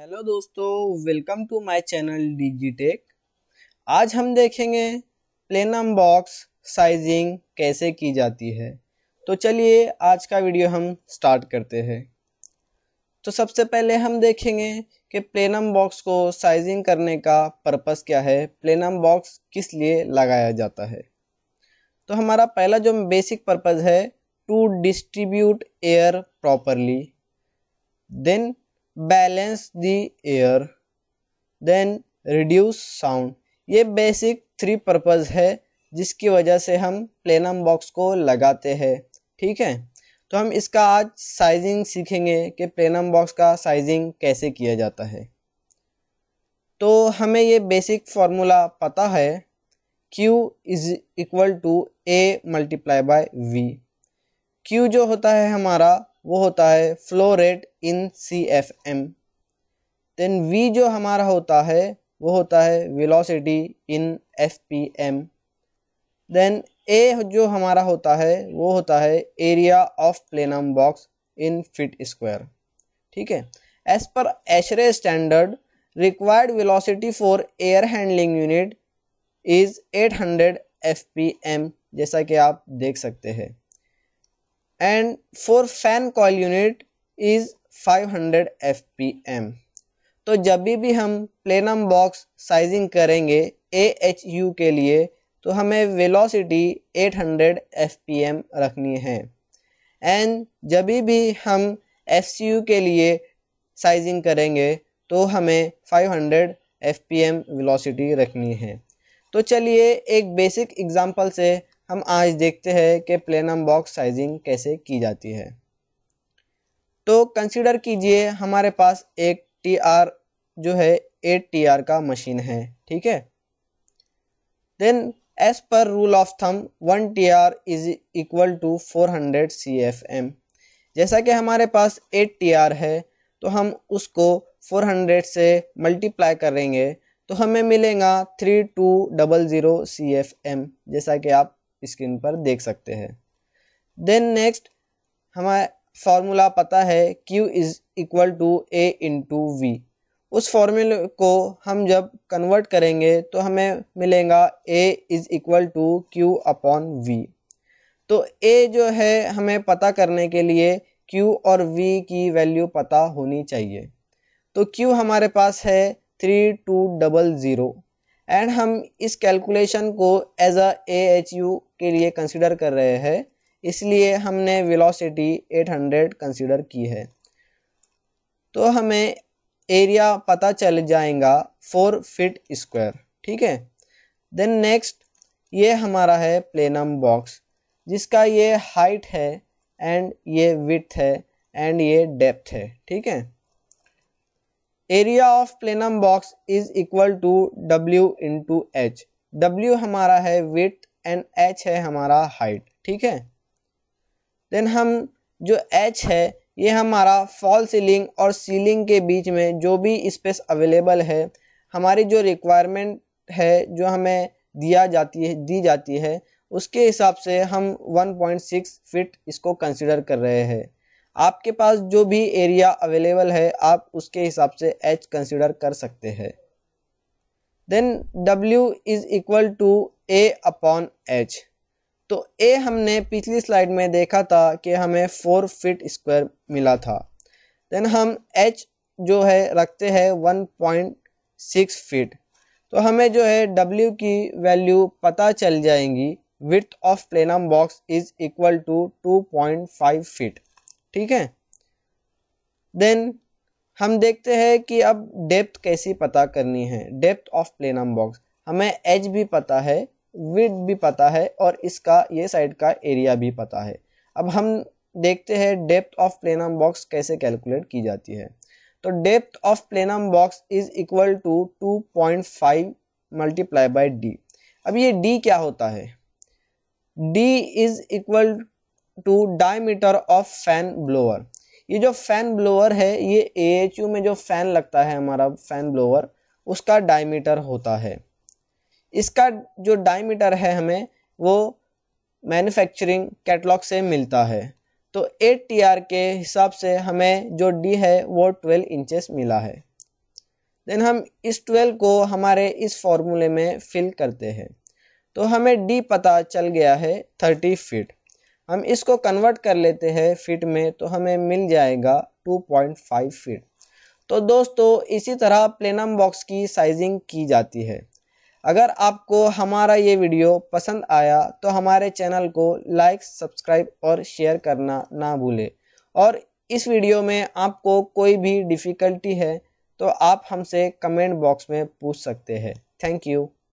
hello दोस्तों welcome to my channel tech आज हम देखेंगे प्लेनम बॉक्स साइजिंग कैसे की जाती है तो चलिए आज का वीडियो हम स्टार्ट करते हैं तो सबसे पहले हम देखेंगे कि प्लेनम बॉक्स को साइजिंग करने का पर्पस क्या है प्लेनम बॉक्स किस लिए लगाया जाता है तो हमारा पहला जो बेसिक पर्पज़ है to distribute air properly then balance the air then reduce sound ये बेसिक थ्री पर्पज़ है जिसकी वजह से हम प्लेनम बॉक्स को लगाते हैं ठीक है तो हम इसका आज साइजिंग सीखेंगे कि प्लेनम बॉक्स का साइजिंग कैसे किया जाता है तो हमें ये बेसिक फार्मूला पता है Q is equal to A multiply by V Q जो होता है हमारा वो होता है flow rate in C F M then V जो हमारा होता है वो होता है velocity in F P M then A जो हमारा होता है वो होता है area of plenum box in feet square ठीक है as per ASHRAE standard required velocity for air handling unit is 800 F P M जैसा कि आप देख सकते हैं and for fan coil unit is 500 fpm तो जब भी हम प्लेनम बॉक्स साइजिंग करेंगे ए एच यू के लिए तो हमें वेलोसिटी 800 एम रखनी है एंड जब भी हम एफ के लिए साइजिंग करेंगे तो हमें 500 एम वेलोसिटी रखनी है तो चलिए एक बेसिक एग्जांपल से हम आज देखते हैं कि प्लेनम बॉक्स साइजिंग कैसे की जाती है तो कंसिडर कीजिए हमारे पास एक टी आर जो है एट टी आर का मशीन है ठीक है then as per rule of thumb one T R is equal to four hundred C F M जैसा कि हमारे पास एट टी आर है तो हम उसको फोर हंड्रेड से मल्टीप्लाई करेंगे तो हमें मिलेगा three two double zero C F M जैसा कि आप स्क्रीन पर देख सकते हैं देन नेक्स्ट हमारा फॉर्मूला पता है Q is equal to A to V उस फॉर्मूले को हम जब कन्वर्ट करेंगे तो हमें मिलेगा A is equal to Q upon V तो A जो है हमें पता करने के लिए Q और V की वैल्यू पता होनी चाहिए तो Q हमारे पास है three two double zero and हम इस कैलकुलेशन को as a A H U के लिए कंसिडर कर रहे हैं इसलिए हमने वेलोसिटी 800 कंसिडर की है तो हमें एरिया पता चल जाएगा फोर फिट स्क्वायर ठीक है देन नेक्स्ट ये हमारा है प्लेनम बॉक्स जिसका ये हाइट है एंड ये विथ है एंड ये डेप्थ है ठीक है area of plenum box is equal to W into H W हमारा है विथ एंड एच है हमारा हाइट ठीक है देन हम जो एच है ये हमारा फॉल सीलिंग और सीलिंग के बीच में जो भी स्पेस अवेलेबल है हमारी जो रिक्वायरमेंट है जो हमें दिया जाती है दी जाती है उसके हिसाब से हम 1.6 फीट इसको कंसिडर कर रहे हैं आपके पास जो भी एरिया अवेलेबल है आप उसके हिसाब से एच कंसिडर कर सकते हैं then W is equal to A upon H तो ए हमने पिछली स्लाइड में देखा था कि हमें फोर फिट स्क्वायर मिला था देन हम एच जो है रखते हैं वन पॉइंट सिक्स फिट तो हमें जो है डब्ल्यू की वैल्यू पता चल जाएंगी width of plenum box is equal to two point five feet ठीक है देन हम देखते हैं कि अब डेप्थ कैसी पता करनी है डेप्थ ऑफ प्लेनम बॉक्स हमें एज भी पता है विड भी पता है और इसका ये साइड का एरिया भी पता है अब हम देखते हैं डेप्थ ऑफ प्लेनम बॉक्स कैसे कैलकुलेट की जाती है तो depth of plenum box is equal to two point five multiply by D अब ये डी क्या होता है D is equal to diameter of fan blower ये जो फैन ब्लोअर है ये ए में जो फैन लगता है हमारा फैन ब्लोअर उसका डायमीटर होता है इसका जो डायमीटर है हमें वो मैन्युफैक्चरिंग कैटलॉग से मिलता है तो ए टी के हिसाब से हमें जो डी है वो 12 इंचेस मिला है देन हम इस 12 को हमारे इस फॉर्मूले में फिल करते हैं तो हमें डी पता चल गया है 30 फीट हम इसको कन्वर्ट कर लेते हैं फिट में तो हमें मिल जाएगा 2.5 फीट तो दोस्तों इसी तरह प्लेनम बॉक्स की साइजिंग की जाती है अगर आपको हमारा ये वीडियो पसंद आया तो हमारे चैनल को लाइक सब्सक्राइब और शेयर करना ना भूलें और इस वीडियो में आपको कोई भी डिफ़िकल्टी है तो आप हमसे कमेंट बॉक्स में पूछ सकते हैं थैंक यू